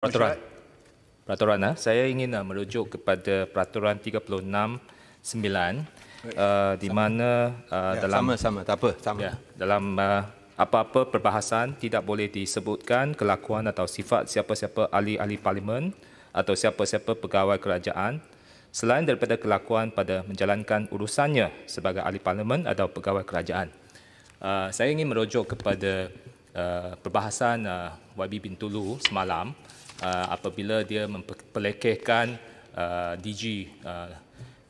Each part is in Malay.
Peraturan. Peraturan ah. Saya ingin uh, merujuk kepada peraturan 369 Uh, eh, di mana uh, ya, dalam sama-sama tak apa sama ya, dalam uh, apa-apa perbahasan tidak boleh disebutkan kelakuan atau sifat siapa-siapa ahli-ahli parlimen atau siapa-siapa pegawai kerajaan selain daripada kelakuan pada menjalankan urusannya sebagai ahli parlimen atau pegawai kerajaan uh, saya ingin merujuk kepada uh, perbahasan uh, YB bin semalam uh, apabila dia memperlekehkan uh, DG uh,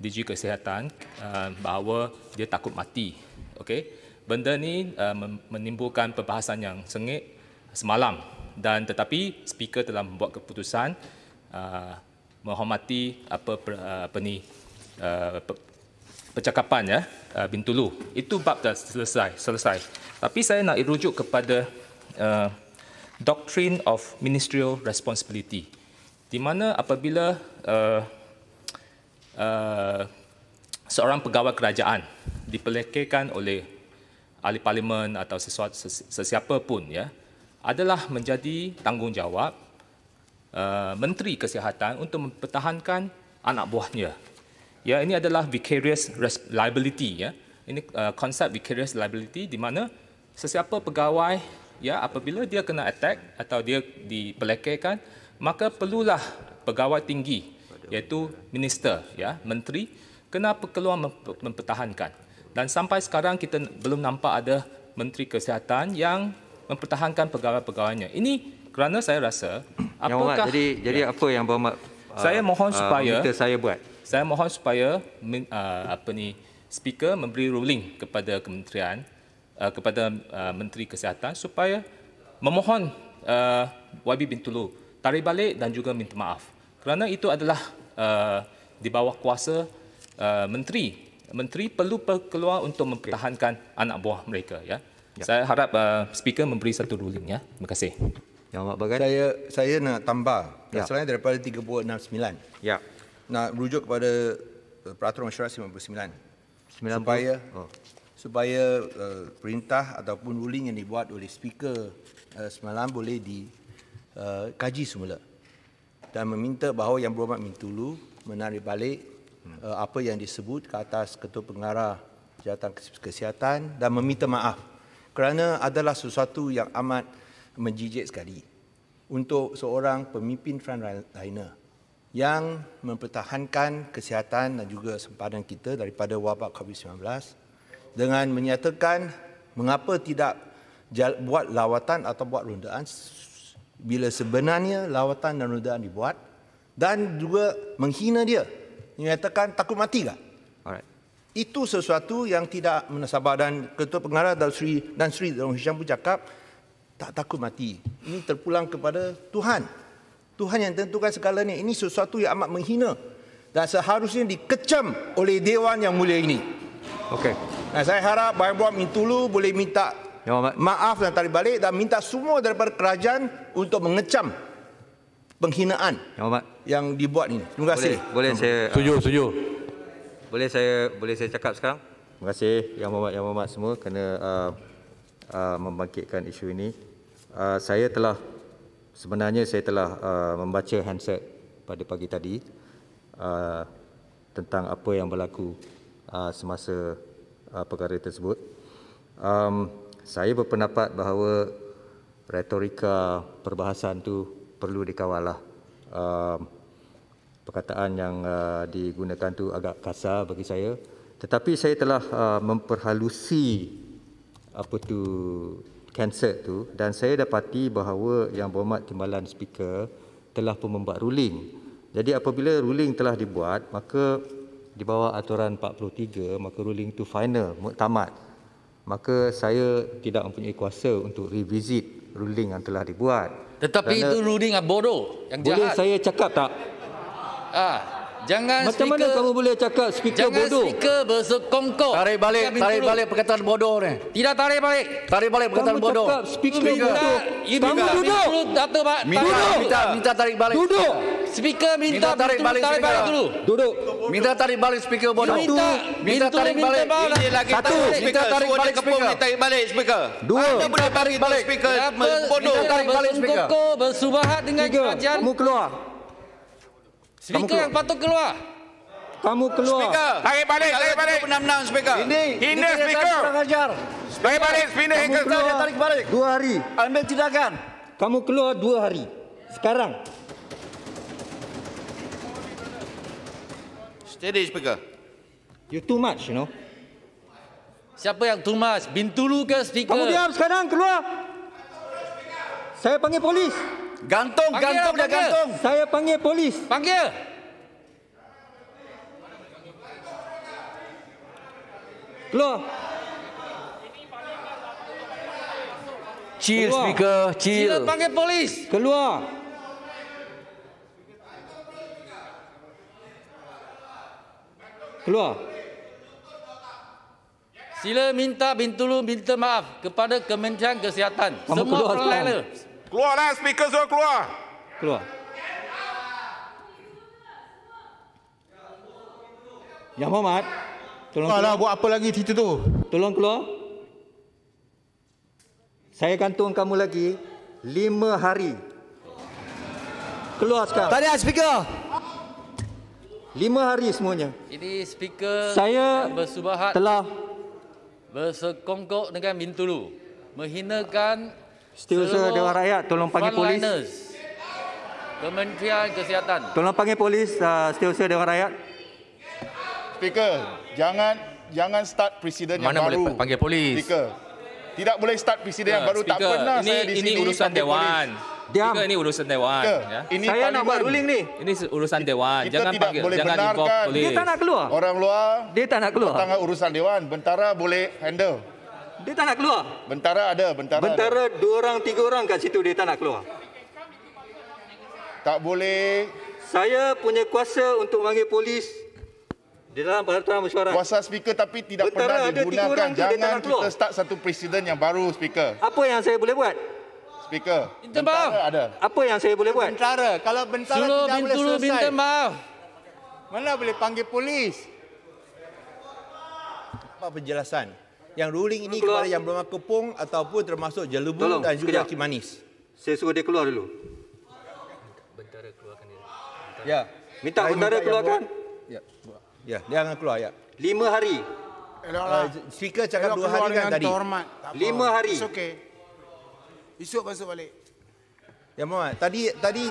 DG kesihatan uh, bahawa dia takut mati. Okey. Benda ni uh, menimbulkan perbahasan yang sengit semalam dan tetapi speaker telah membuat keputusan uh, menghormati apa per, uh, apa ni uh, per, percakapan ya uh, bintulu itu bab dah selesai selesai tapi saya nak rujuk kepada uh, doctrine of ministerial responsibility di mana apabila uh, uh, seorang pegawai kerajaan dipelekehkan oleh ahli parlimen atau sesuatu, sesiapa pun ya adalah menjadi tanggungjawab uh, menteri kesihatan untuk mempertahankan anak buahnya ya ini adalah vicarious liability ya ini uh, konsep vicarious liability di mana sesiapa pegawai ya apabila dia kena attack atau dia dipelekehkan maka perlulah pegawai tinggi iaitu minister ya menteri kena keluar mempertahankan dan sampai sekarang kita belum nampak ada menteri kesihatan yang mempertahankan pegawai-pegawainya ini kerana saya rasa apakah Yang jadi ya, jadi apa yang Umat, uh, saya mohon uh, supaya saya buat saya mohon supaya uh, apa ni speaker memberi ruling kepada kementerian Uh, kepada uh, Menteri Kesihatan supaya memohon uh, YB Bintulu tarik balik dan juga minta maaf. Kerana itu adalah uh, di bawah kuasa uh, menteri. Menteri perlu keluar untuk mempertahankan okay. anak buah mereka ya. ya. Saya harap uh, speaker memberi satu ruling ya. Terima kasih. Yang Saya saya nak tambah ya. selain daripada 369. Ya. Nak rujuk kepada uh, peraturan masyarakat 99. 90. Supaya oh supaya uh, perintah ataupun ruling yang dibuat oleh speaker uh, semalam boleh dikaji uh, semula dan meminta bahawa yang berhormat Mintulu menarik balik uh, apa yang disebut ke atas ketua pengarah jabatan kesihatan dan meminta maaf kerana adalah sesuatu yang amat menjijik sekali untuk seorang pemimpin frontliner yang mempertahankan kesihatan dan juga sempadan kita daripada wabak COVID-19 dengan menyatakan mengapa tidak buat lawatan atau buat rondaan bila sebenarnya lawatan dan rondaan dibuat dan juga menghina dia menyatakan takut mati kan? Itu sesuatu yang tidak menasabah dan Ketua Pengarah Dan Sri Dan Sri Dan Hisham pun cakap tak takut mati. Ini terpulang kepada Tuhan. Tuhan yang tentukan segala segalanya. Ini sesuatu yang amat menghina dan seharusnya dikecam oleh dewan yang mulia ini. Okey. Nah, saya harap Bayan Buam Mintulu boleh minta ya, maaf dan tarik balik dan minta semua daripada kerajaan untuk mengecam penghinaan ya, yang dibuat ini. Terima kasih. Boleh, boleh saya setuju, uh, setuju. Boleh saya boleh saya cakap sekarang? Terima kasih Yang Mohamad Yang Mohamad semua kerana uh, ah, uh, ah, membangkitkan isu ini. Uh, saya telah sebenarnya saya telah uh, membaca handset pada pagi tadi uh, tentang apa yang berlaku uh, semasa uh, perkara tersebut. Um, saya berpendapat bahawa retorika perbahasan tu perlu dikawal lah. Um, perkataan yang uh, digunakan tu agak kasar bagi saya. Tetapi saya telah uh, memperhalusi apa tu kanser tu dan saya dapati bahawa yang berhormat timbalan speaker telah pun membuat ruling. Jadi apabila ruling telah dibuat, maka di bawah aturan 43 maka ruling itu final muktamad maka saya tidak mempunyai kuasa untuk revisit ruling yang telah dibuat tetapi Kerana itu ruling yang bodoh yang boleh jahat boleh saya cakap tak ah jangan macam speaker, mana kamu boleh cakap speaker jangan bodoh jangan speaker bersekongkol tarik balik tarik balik perkataan bodoh ni tidak tarik balik tarik balik perkataan kamu bodoh kamu cakap speaker bodoh kamu duduk minta, minta, minta tarik balik duduk ah speaker minta, minta tarik balik tarik balik dulu. Duduk. Minta tarik balik speaker bodoh. Minta, minta, minta tarik balik. Ini lagi Satu. Minta tarik balik speaker. Minta tarik balik speaker. Dua. Minta tarik, tarik balik speaker. Bodoh. Minta tarik balik speaker. Kau bersubahat dengan kerajaan. Kamu keluar. Speaker yang patut keluar. Kamu keluar. Speaker. Tarik balik. Tarik balik. Enam enam speaker. Ini. Ini speaker. Ajar. Tarik balik. Pindah ke Tarik balik. Dua hari. Ambil tindakan. Kamu keluar dua hari. Sekarang. Sekarang. Steady speaker. You too much, you know. Siapa yang too much? Bintulu ke speaker? Kamu diam sekarang, keluar. Saya panggil polis. Gantung, panggil gantung dah gantung. Saya panggil polis. Panggil. Keluar. Chill, keluar. speaker. Chill. Chill, panggil polis. Keluar. Keluar. Sila minta bintulu minta maaf kepada Kementerian Kesihatan. Semua keluar, keluar. Keluar. Keluarlah speaker suruh keluar. Keluar. Ya Muhammad, tolong Alah, buat apa lagi cerita tu? Tolong keluar. Saya gantung kamu lagi lima hari. Keluar sekarang. Tadi speaker. Lima hari semuanya. Ini speaker saya bersubahat telah bersekongkok dengan Bintulu. Menghinakan Setiausaha Dewan Rakyat, tolong panggil polis. Kementerian Kesihatan. Tolong panggil polis, uh, Setiausaha Dewan Rakyat. Speaker, jangan jangan start presiden yang baru. Mana boleh panggil polis? Speaker. Tidak boleh start presiden ya, yang baru. Speaker. Tak pernah ini, saya di ini sini. urusan Dewan. Polis. Diam. Ini urusan Dewan. Ya. Ini saya nak buat ruling ni. Ini urusan Dewan. Kita jangan tidak boleh jangan benarkan. Polis. Dia tak nak keluar. Orang luar. Dia tak nak keluar. Tangan urusan Dewan. Bentara boleh handle. Dia tak nak keluar. Bentara ada. Bentara, bentara ada. dua orang, tiga orang kat situ. Dia tak nak keluar. Tak boleh. Saya punya kuasa untuk panggil polis. Di dalam peraturan mesyuarat. Kuasa speaker tapi tidak bentara pernah digunakan. jangan kita start satu presiden yang baru speaker. Apa yang saya boleh buat? Speaker. Bintang maaf. Ada. Apa yang saya boleh buat? Bintara. Kalau bintara Suruh tidak bintu, boleh selesai. Bintang maaf. Mana boleh panggil polis? Apa penjelasan? Yang ruling ini keluar. kepada yang belum berumah kepung ataupun termasuk jelubu Tolong, dan juga kaki manis. Saya suruh dia keluar dulu. Bentara keluarkan dia. Ya. Minta saya bentara keluarkan. Ya. Ya, dia akan keluar ya. Lima hari. Uh, speaker cakap dua hari kan tadi. Lima hari. It's okay. Esok masuk balik. Ya Muhammad, tadi tadi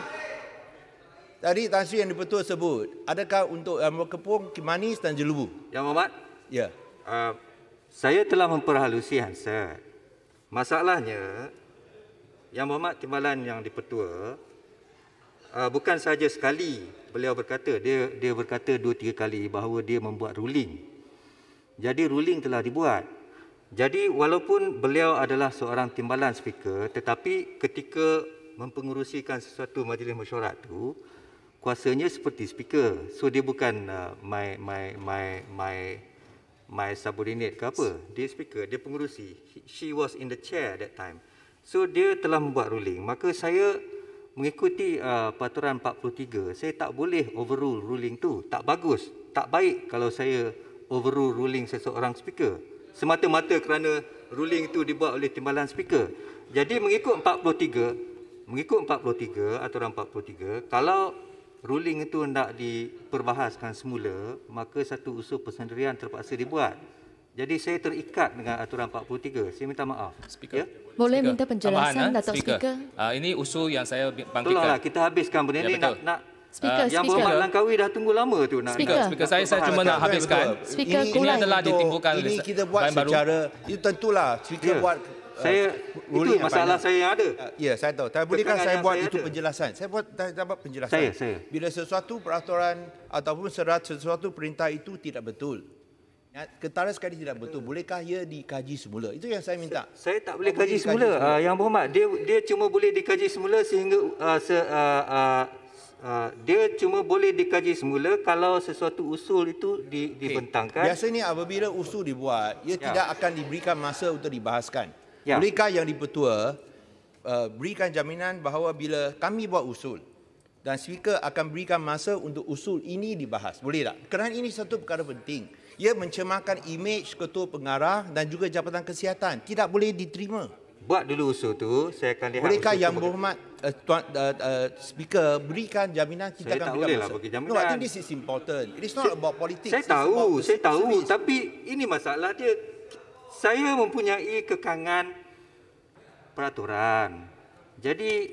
tadi tafsir yang dipetua sebut, adakah untuk uh, eh, kepung manis dan jelubu? Ya Muhammad? Ya. Uh, saya telah memperhalusi handset. Masalahnya, Yang Muhammad Timbalan yang dipetua, uh, bukan saja sekali beliau berkata, dia dia berkata dua tiga kali bahawa dia membuat ruling. Jadi ruling telah dibuat. Jadi walaupun beliau adalah seorang timbalan speaker tetapi ketika mempenguruskan sesuatu majlis mesyuarat tu kuasanya seperti speaker. So dia bukan uh, my my my my my subordinate ke apa. Dia speaker, dia pengerusi. She was in the chair that time. So dia telah membuat ruling. Maka saya mengikuti uh, peraturan 43. Saya tak boleh overrule ruling tu. Tak bagus, tak baik kalau saya overrule ruling seseorang speaker semata-mata kerana ruling itu dibuat oleh timbalan speaker. Jadi mengikut 43, mengikut 43 aturan 43, kalau ruling itu hendak diperbahaskan semula, maka satu usul persendirian terpaksa dibuat. Jadi saya terikat dengan aturan 43. Saya minta maaf. Speaker. Ya? Boleh speaker. minta penjelasan Tambahan, eh? Datuk Speaker? speaker. Uh, ini usul yang saya bangkitkan. Tolonglah kita habiskan benda ya, ini nak, nak Speaker, uh, yang speaker. Yang kawi dah tunggu lama tu nak. Speaker, speaker saya saya cuma nak habiskan. Speaker, ini, ini adalah ditimbulkan ini kita buat secara ya, ya. baru. Uh, itu tentulah speaker yeah. buat saya uh, itu masalah banyak. saya yang ada. Uh, ya, saya tahu. Tapi bolehkah saya buat saya itu ada. penjelasan? Saya buat saya dapat penjelasan. Saya, saya. Bila sesuatu peraturan ataupun serat sesuatu perintah itu tidak betul. Ya, ketara sekali tidak betul. Bolehkah ia dikaji semula? Itu yang saya minta. Saya, saya tak boleh kaji, kaji semula. semula. Uh, yang berhormat, dia dia cuma boleh dikaji semula sehingga uh, se, uh, uh, Ah, dia cuma boleh dikaji semula kalau sesuatu usul itu di, okay. dibentangkan. Biasanya apabila usul dibuat, ia ya. tidak akan diberikan masa untuk dibahaskan. Ya. Mereka yang dipetua uh, ah, berikan jaminan bahawa bila kami buat usul dan speaker akan berikan masa untuk usul ini dibahas. Boleh tak? Kerana ini satu perkara penting. Ia mencemarkan imej ketua pengarah dan juga jabatan kesihatan. Tidak boleh diterima buat dulu usul tu saya akan lihat bolehkah yang berhormat uh, tuan uh, uh, speaker berikan jaminan kita saya akan tak bolehlah bagi jaminan no, I think this is important it is not saya, about politics saya tahu about saya tahu tapi ini masalah dia saya mempunyai kekangan peraturan jadi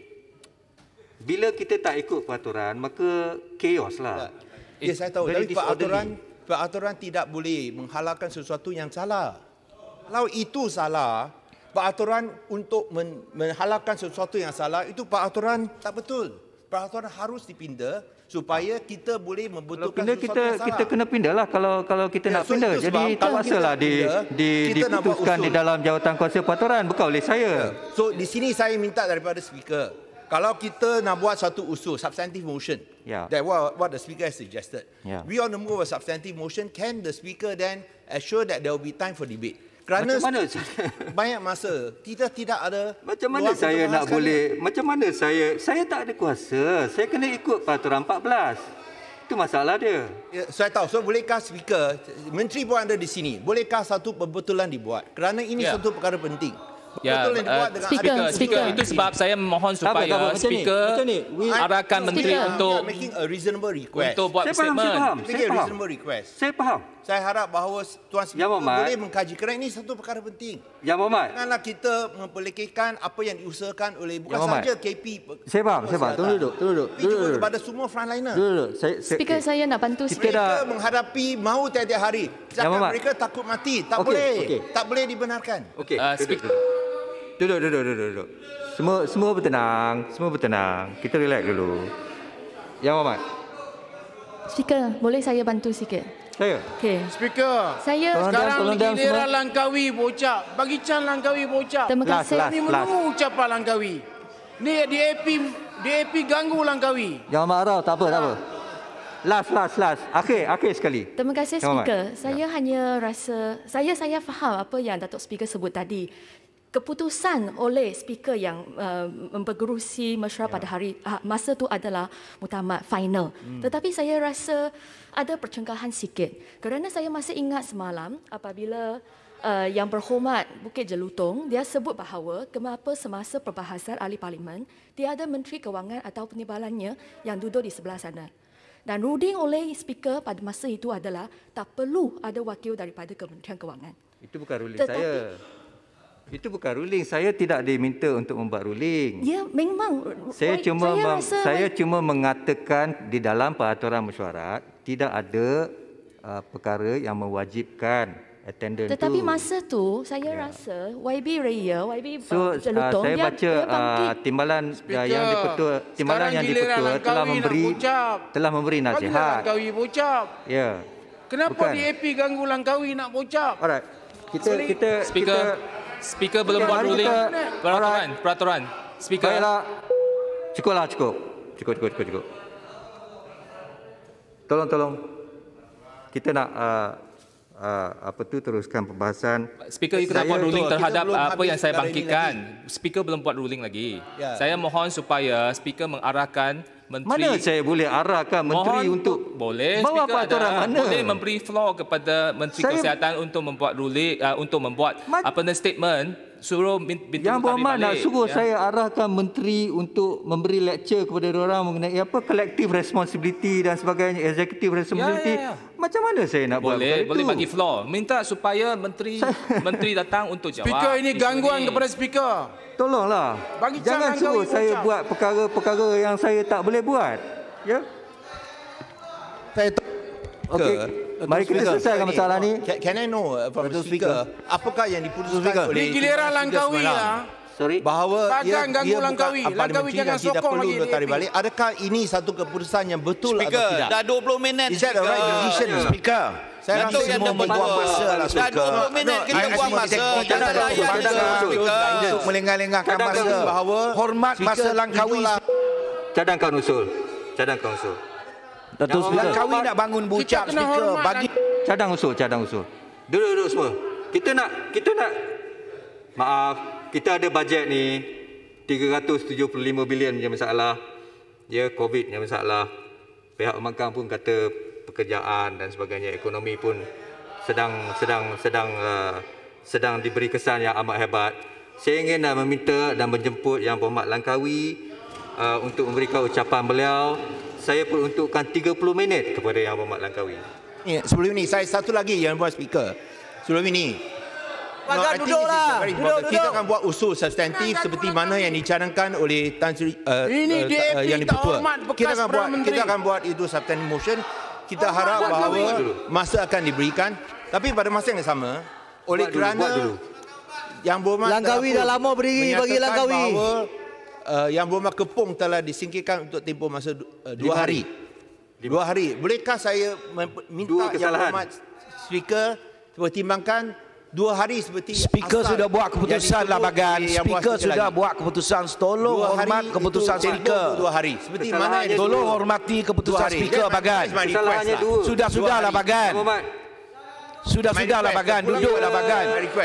bila kita tak ikut peraturan maka chaos lah ya yeah, saya tahu tapi peraturan peraturan tidak boleh menghalalkan sesuatu yang salah kalau itu salah peraturan untuk men- menghalalkan sesuatu yang salah itu peraturan tak betul. Peraturan harus dipinda supaya kita boleh membutuhkan kita, yang kita kena pindahlah kalau kalau kita ya, nak so pindah. Jadi tak masalah di, di, diputuskan di dalam jawatan kuasa peraturan bukan oleh saya. Ya, so di sini saya minta daripada speaker. Kalau kita nak buat satu usul, substantive motion, yeah. that what, what the speaker has suggested. Yeah. We on the move a substantive motion, can the speaker then assure that there will be time for debate? Kerana macam mana banyak masa tidak tidak ada macam mana saya nak sekali? boleh macam mana saya saya tak ada kuasa saya kena ikut peraturan 14 itu masalah dia ya, saya tahu so bolehkah speaker menteri pun ada di sini bolehkah satu perbetulan dibuat kerana ini ya. satu perkara penting Ya, uh, speaker, speaker, speaker. Itu sebab saya memohon supaya tak, tak, tak, speaker macam ni, macam ni. We, arahkan I, menteri speaker. untuk a reasonable request. Untuk buat saya statement. Faham, saya faham. Saya faham. Saya faham. Saya harap bahawa tuan speaker ya, boleh mengkaji kerana ini satu perkara penting. Ya, Muhammad. Janganlah kita memperlekehkan apa yang diusahakan oleh bukan ya, saja KP. Saya faham, saya faham. Tunggu duduk, tunggu duduk. Tapi juga kepada semua frontliner. Duduk, duduk. speaker, eh. saya nak bantu sikit. Mereka menghadapi mau tiap-tiap hari. Cakap ya, mereka takut mati. Tak boleh. Tak boleh dibenarkan. Okey, ah, speaker. Duduk, duduk, duduk, duduk. Semua semua bertenang, semua bertenang. Kita relax dulu. Ya Muhammad. Speaker, boleh saya bantu sikit? Saya. Okey. Speaker. Saya sekarang negara Langkawi bocak. Bagi can Langkawi bocak. Terima kasih. Last, last, last. Ini menunggu ucapan Langkawi. Ni DAP DAP ganggu Langkawi. Jangan marah, tak apa, tak apa. Last, last, last. Akhir, akhir sekali. Terima kasih, Speaker. Saya ya. hanya rasa, saya saya faham apa yang Datuk Speaker sebut tadi keputusan oleh speaker yang uh, memperkerusi mesyuarat yeah. pada ya. hari uh, masa tu adalah mutamat final. Mm. Tetapi saya rasa ada percengkahan sikit kerana saya masih ingat semalam apabila uh, yang berhormat Bukit Jelutong dia sebut bahawa kenapa semasa perbahasan ahli parlimen tiada menteri kewangan atau penimbalannya yang duduk di sebelah sana. Dan ruding oleh speaker pada masa itu adalah tak perlu ada wakil daripada Kementerian Kewangan. Itu bukan ruling Tetapi, saya. Itu bukan ruling. Saya tidak diminta untuk membuat ruling. Ya, memang. Saya cuma saya, mem- rasa saya cuma mengatakan di dalam peraturan mesyuarat tidak ada uh, perkara yang mewajibkan attendant Tetapi masa tu saya ya. rasa YB Raya, YB so, uh, Jelutong saya baca uh, timbalan Speaker. Uh, yang dipetua, timbalan Sekarang yang dipetua telah memberi telah memberi nasihat. Kau ibu ucap. Ya. Kenapa Bukan. DAP ganggu Langkawi nak bocap? Alright. Kita, kita kita Speaker. kita speaker belum buat ruling kita, peraturan alright. peraturan speaker Baiklah. cukuplah cukup cukup cukup cukup cukup tolong tolong kita nak uh, Uh, apa tu teruskan pembahasan speaker you kena buat ruling terhadap uh, apa yang saya bangkitkan speaker belum buat ruling lagi yeah. saya mohon supaya speaker mengarahkan menteri Mana saya boleh arahkan menteri mohon, untuk boleh bawa peraturan ada, mana? Boleh memberi floor kepada menteri saya, kesihatan untuk membuat ruli uh, untuk membuat ma- apa ni statement suruh bintang yang berman nak suruh ya. saya arahkan menteri untuk memberi lecture kepada orang mengenai apa collective responsibility dan sebagainya executive ya, ya, responsibility ya, ya, ya macam mana saya nak boleh, buat? Boleh, boleh bagi floor. Minta supaya menteri menteri datang untuk jawab. Speaker ini gangguan ini. kepada speaker. Tolonglah. Bagi Jangan suruh saya buat perkara-perkara yang saya tak boleh buat. Ya. Saya okay. Mari kita selesaikan masalah ni. Can I know uh, from the speaker, speaker, apakah yang diputuskan oleh... Di giliran Langkawi lah. Ya sorry. Bahawa Takkan ia, ganggu ia Langkawi. Langkawi jangan sokong lagi. Tidak perlu balik. Adakah ini satu keputusan yang betul speaker, atau tidak? Speaker, dah 20 minit. Is that right decision, yeah. Speaker? Saya rasa semua yang membuang lah, masa lah suka. Dah 20 minit kita buang masa. Kita tak layak juga. Untuk melengah-lengahkan masa. Bahawa hormat masa Langkawi. Cadangkan usul. Cadangkan usul. Datuk Speaker. Langkawi nak bangun bucap Speaker. Bagi cadang usul, cadang usul. Duduk-duduk semua. Kita nak, kita nak. Maaf, kita ada bajet ni 375 bilion punya masalah. Ya, COVID punya masalah. Pihak pemangkang pun kata pekerjaan dan sebagainya, ekonomi pun sedang sedang sedang uh, sedang diberi kesan yang amat hebat. Saya ingin nak uh, meminta dan menjemput Yang Berhormat Langkawi uh, untuk memberikan ucapan beliau. Saya peruntukkan 30 minit kepada Yang Berhormat Langkawi. Ya, sebelum ini, saya satu lagi yang buat speaker. Sebelum ini, Agak no, duduk lah. Kita akan buat usul substantif seperti mana yang dicanangkan oleh Tan Sri uh, Ini uh, DAP uh, yang di Papua. Kita akan buat Menteri. kita akan buat itu substantive motion. Kita oh, harap bahawa masa akan diberikan tapi pada masa yang sama oleh buat kerana dulu, yang berhormat Langkawi dah lama beri bagi Langkawi. Bahawa, uh, yang berhormat Kepung telah disingkirkan untuk tempoh masa uh, dua Lima hari. hari. Dua hari. Bolehkah saya minta yang berhormat speaker pertimbangkan dua hari seperti speaker asal. sudah buat keputusan lah bagan speaker sudah lagi. buat keputusan tolong dua hormat keputusan speaker dua hari seperti mana tolong hormati keputusan speaker bagan lah. sudah sudah lah bagan sudah sudah lah bagan duduk lah bagan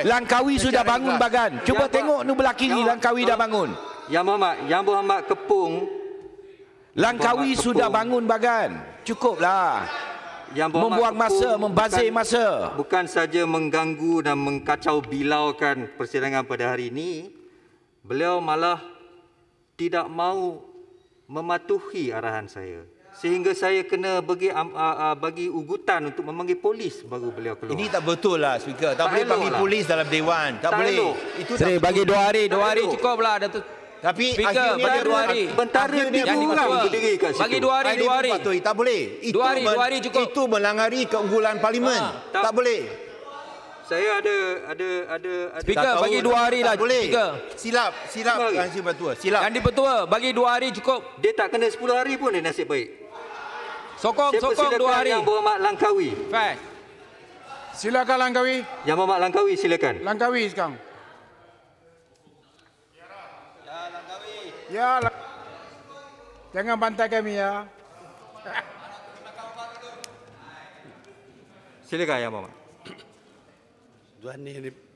langkawi sudah bangun bagan cuba tengok nu belah kiri langkawi dah bangun Yang Muhammad Yang mak Kepung Langkawi sudah bangun bagan Cukuplah yang membuang masa, membazir bukan, masa. Bukan saja mengganggu dan mengkacau bilaukan persidangan pada hari ini, beliau malah tidak mahu mematuhi arahan saya. Sehingga saya kena bagi, uh, uh, bagi ugutan untuk memanggil polis baru beliau keluar. Ini tak betul lah, Speaker. Tak, tak boleh panggil lah. polis dalam Dewan. Tak, tak boleh. Itu tak bagi dua hari. Dua hari cukup lah, Datuk. Tapi Speaker, akhirnya dia dua hari. Bentara dia yang dua hari. Bagi dua hari, dua hari. Patuhi. Tak boleh. Itu dua hari, dua hari cukup. Itu melanggari keunggulan parlimen. Ha, tak, tak, boleh. Saya ada ada ada ada Speaker bagi lah. dua hari lah boleh. Speaker. Silap, silap Yang Bertua. Silap. Yang di Bertua bagi dua hari cukup. Dia tak kena 10 hari pun dia nasib baik. Sokong, Siapa sokong dua hari. Yang Mak Langkawi. Fair. Silakan Langkawi. Yang berhormat Langkawi silakan. Langkawi sekarang. Ya. Lah. Jangan bantai kami ya. Silakan ya, Mama. Dua ni